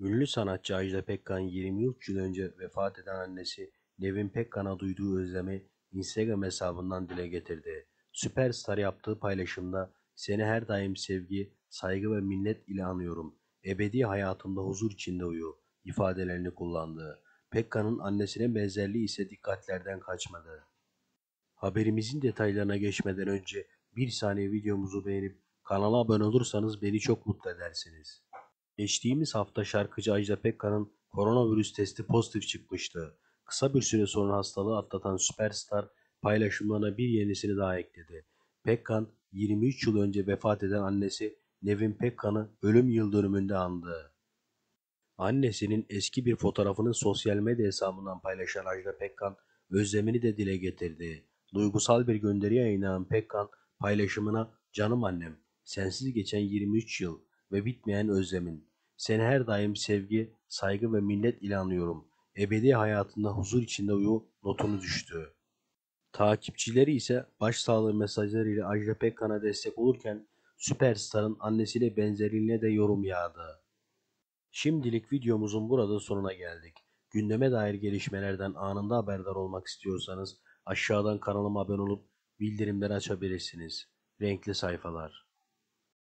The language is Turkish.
Ünlü sanatçı Ajda Pekkan 23 yıl önce vefat eden annesi Nevin Pekkan'a duyduğu özlemi Instagram hesabından dile getirdi. Süperstar yaptığı paylaşımda seni her daim sevgi, saygı ve minnet ile anıyorum. Ebedi hayatımda huzur içinde uyu ifadelerini kullandı. Pekka'nın annesine benzerliği ise dikkatlerden kaçmadı. Haberimizin detaylarına geçmeden önce bir saniye videomuzu beğenip kanala abone olursanız beni çok mutlu edersiniz. Geçtiğimiz hafta şarkıcı Ajda Pekkan'ın koronavirüs testi pozitif çıkmıştı. Kısa bir süre sonra hastalığı atlatan süperstar paylaşımlarına bir yenisini daha ekledi. Pekkan 23 yıl önce vefat eden annesi Nevin Pekkan'ı ölüm yıldönümünde andı. Annesinin eski bir fotoğrafını sosyal medya hesabından paylaşan Ajda Pekkan özlemini de dile getirdi. Duygusal bir gönderi yayınlayan Pekkan paylaşımına canım annem sensiz geçen 23 yıl ve bitmeyen özlemin. Seni her daim sevgi, saygı ve millet ile Ebedi hayatında huzur içinde uyu notunu düştü. Takipçileri ise başsağlığı mesajları ile Ajda Pekkan'a destek olurken süperstarın annesiyle benzerliğine de yorum yağdı. Şimdilik videomuzun burada sonuna geldik. Gündeme dair gelişmelerden anında haberdar olmak istiyorsanız aşağıdan kanalıma abone olup bildirimleri açabilirsiniz. Renkli sayfalar.